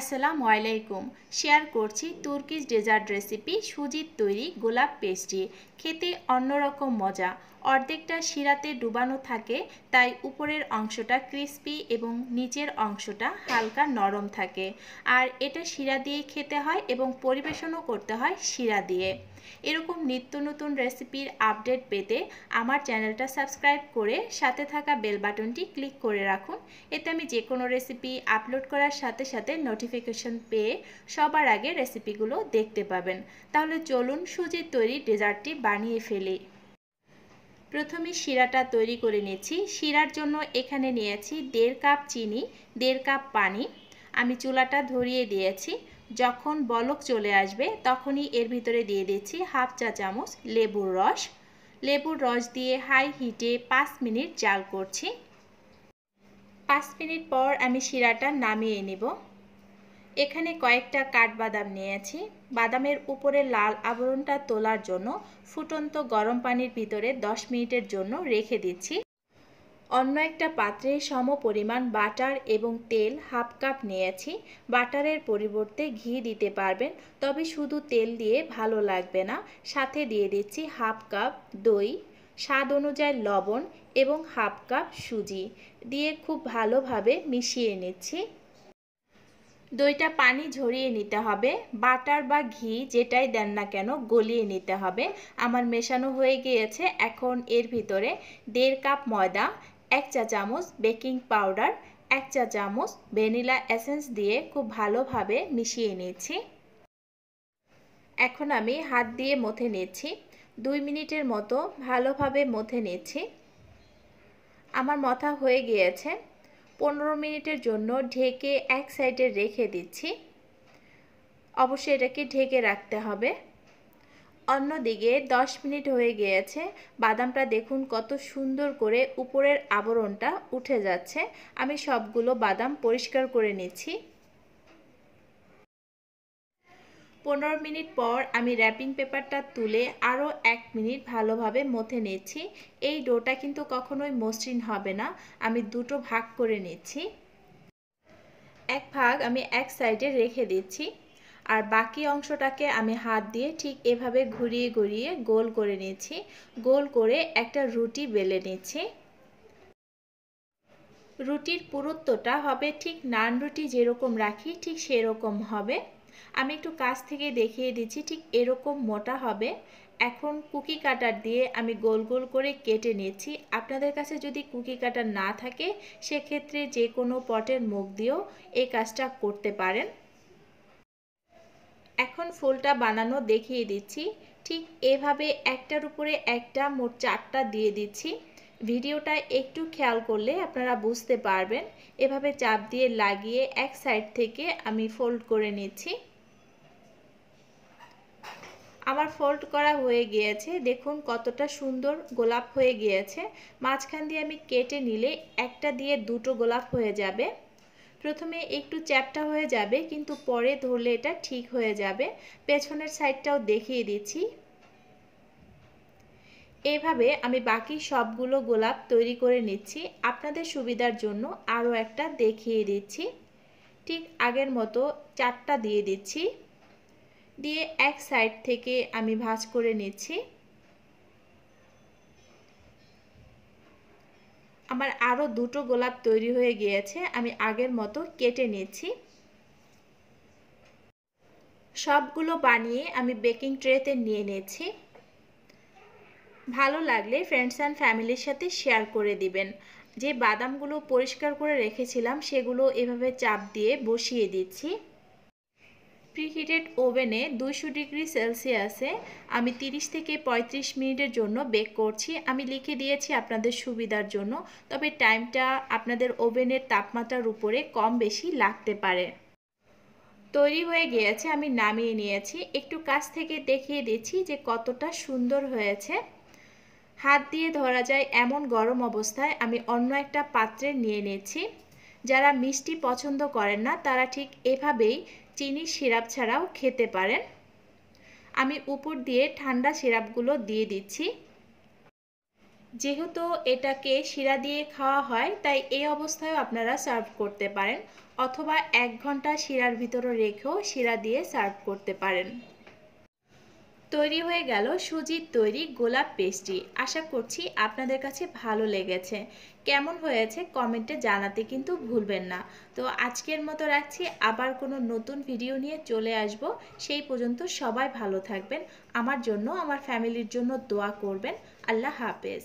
আসসালামু আলাইকুম শেয়ার করছি তুর্কিশ ডেজার্ট রেসিপি সুজির তৈরি গোলাপ পেস্ট্রি খেতে অন্যরকম মজা অর্ধেকটা শিরাতে ডুবানো থাকে তাই উপরের অংশটা ক্রিস্পি এবং নিচের অংশটা হালকা নরম থাকে আর এটা শিরা দিয়ে খেতে হয় এবং পরিবেশনও করতে হয় শিরা দিয়ে এরকম নিত্য নতুন রেসিপির আপডেট পেতে আমার চ্যানেলটা সাবস্ক্রাইব করে সাথে থাকা বেল বাটনটি ক্লিক করে রাখুন এতে আমি যে কোনো রেসিপি আপলোড করার সাথে সাথে নোটিফিকেশন পেয়ে সবার আগে রেসিপিগুলো দেখতে পাবেন তাহলে চলুন সুজির তৈরি ডেজার্টটি বানিয়ে ফেলি প্রথমে শিরাটা তৈরি করে নিচ্ছি শিরার জন্য এখানে নিয়েছি দেড় কাপ চিনি দেড় কাপ পানি আমি চুলাটা ধরিয়ে দিয়েছি যখন বলক চলে আসবে তখনই এর ভিতরে দিয়ে দিচ্ছি হাফ চা চামচ লেবুর রস লেবুর রস দিয়ে হাই হিটে পাঁচ মিনিট জাল করছি পাঁচ মিনিট পর আমি শিরাটা নামিয়ে নেব এখানে কয়েকটা কাঠবাদাম নিয়েছি বাদামের উপরে লাল আবরণটা তোলার জন্য ফুটন্ত গরম পানির ভিতরে 10 মিনিটের জন্য রেখে দিচ্ছি অন্য একটা পাত্রে সম পরিমাণ বাটার এবং তেল হাফ কাপ নিয়েছি বাটারের পরিবর্তে ঘি দিতে পারবেন তবে শুধু তেল দিয়ে ভালো লাগবে না সাথে দিয়ে দিচ্ছি হাফ কাপ দই স্বাদ অনুযায়ী লবণ এবং হাফ কাপ সুজি দিয়ে খুব ভালোভাবে মিশিয়ে নিচ্ছি দইটা পানি ঝরিয়ে নিতে হবে বাটার বা ঘি যেটাই দেন না কেন গলিয়ে নিতে হবে আমার মেশানো হয়ে গিয়েছে এখন এর ভিতরে দেড় কাপ ময়দা এক চা চামচ বেকিং পাউডার এক চা চামচ ভ্যানিলা এসেন্স দিয়ে খুব ভালোভাবে মিশিয়ে নিয়েছি এখন আমি হাত দিয়ে মথে নিয়েছি দুই মিনিটের মতো ভালোভাবে মথে নিয়েছি আমার মথা হয়ে গিয়েছে পনেরো মিনিটের জন্য ঢেকে এক সাইডে রেখে দিচ্ছি অবশ্যই এটাকে ঢেকে রাখতে হবে অন্যদিকে 10 মিনিট হয়ে গিয়েছে বাদামটা দেখুন কত সুন্দর করে উপরের আবরণটা উঠে যাচ্ছে আমি সবগুলো বাদাম পরিষ্কার করে নিচ্ছি পনেরো মিনিট পর আমি র্যাপিং পেপারটা তুলে আরও এক মিনিট ভালোভাবে মথে নিচ্ছি এই ডোটা কিন্তু কখনোই মসৃণ হবে না আমি দুটো ভাগ করে নিচ্ছি এক ভাগ আমি এক সাইডে রেখে দিচ্ছি আর বাকি অংশটাকে আমি হাত দিয়ে ঠিক এভাবে ঘুরিয়ে ঘুরিয়ে গোল করে নিয়েছি গোল করে একটা রুটি বেলে নিয়েছি রুটির পুরুত্বটা হবে ঠিক নান রুটি যেরকম রাখি ঠিক সেরকম হবে আমি একটু কাছ থেকে দেখিয়ে দিচ্ছি ঠিক এরকম মোটা হবে এখন কুকি কাটার দিয়ে আমি গোল গোল করে কেটে নিয়েছি আপনাদের কাছে যদি কুকি কাটার না থাকে সেক্ষেত্রে যে কোনো পটের মুখ দিয়েও এই কাজটা করতে পারেন এখন ফুলটা বানানো দেখিয়ে দিচ্ছি ঠিক এভাবে একটার উপরে একটা মোট চারটা দিয়ে দিচ্ছি ভিডিওটা একটু খেয়াল করলে আপনারা বুঝতে পারবেন এভাবে চাপ দিয়ে লাগিয়ে এক সাইড থেকে আমি ফোল্ড করে নিচ্ছি আমার ফোল্ড করা হয়ে গিয়েছে দেখুন কতটা সুন্দর গোলাপ হয়ে গিয়েছে মাঝখান দিয়ে আমি কেটে নিলে একটা দিয়ে দুটো গোলাপ হয়ে যাবে প্রথমে একটু চ্যাপটা হয়ে যাবে কিন্তু পরে ধরলে এটা ঠিক হয়ে যাবে পেছনের সাইডটাও দেখিয়ে দিচ্ছি এভাবে আমি বাকি সবগুলো গোলাপ তৈরি করে নিচ্ছি আপনাদের সুবিধার জন্য আরও একটা দেখিয়ে দিচ্ছি ঠিক আগের মতো চারটা দিয়ে দিচ্ছি দিয়ে এক সাইড থেকে আমি ভাঁজ করে নিচ্ছি আমার আরও দুটো গোলাপ তৈরি হয়ে গিয়েছে আমি আগের মতো কেটে নিয়েছি সবগুলো বানিয়ে আমি বেকিং ট্রেতে নিয়ে নিয়েছি ভালো লাগলে ফ্রেন্ডস অ্যান্ড ফ্যামিলির সাথে শেয়ার করে দিবেন যে বাদামগুলো পরিষ্কার করে রেখেছিলাম সেগুলো এভাবে চাপ দিয়ে বসিয়ে দিচ্ছি প্রিহিটেড ওভেনে দুইশো ডিগ্রি সেলসিয়াসে আমি 30 থেকে পঁয়ত্রিশ মিনিটের জন্য বেক করছি আমি লিখে দিয়েছি আপনাদের সুবিধার জন্য তবে টাইমটা আপনাদের ওভেনের তাপমাত্রার উপরে কম বেশি লাগতে পারে তৈরি হয়ে গিয়েছে আমি নামিয়ে নিয়েছি একটু কাছ থেকে দেখিয়ে দিচ্ছি যে কতটা সুন্দর হয়েছে হাত দিয়ে ধরা যায় এমন গরম অবস্থায় আমি অন্য একটা পাত্রে নিয়ে নিয়েছি যারা মিষ্টি পছন্দ করেন না তারা ঠিক এভাবেই চিনি সিরাপ ছাড়াও খেতে পারেন আমি উপর দিয়ে ঠান্ডা সিরাপগুলো দিয়ে দিচ্ছি যেহেতু এটাকে শিরা দিয়ে খাওয়া হয় তাই এই অবস্থায় আপনারা সার্ভ করতে পারেন অথবা এক ঘন্টা শিরার ভিতরে রেখেও শিরা দিয়ে সার্ভ করতে পারেন তৈরি হয়ে গেল সুজির তৈরি গোলাপ পেস্ট্রি আশা করছি আপনাদের কাছে ভালো লেগেছে কেমন হয়েছে কমেন্টে জানাতে কিন্তু ভুলবেন না তো আজকের মতো রাখছি আবার কোনো নতুন ভিডিও নিয়ে চলে আসব সেই পর্যন্ত সবাই ভালো থাকবেন আমার জন্য আমার ফ্যামিলির জন্য দোয়া করবেন আল্লাহ হাফেজ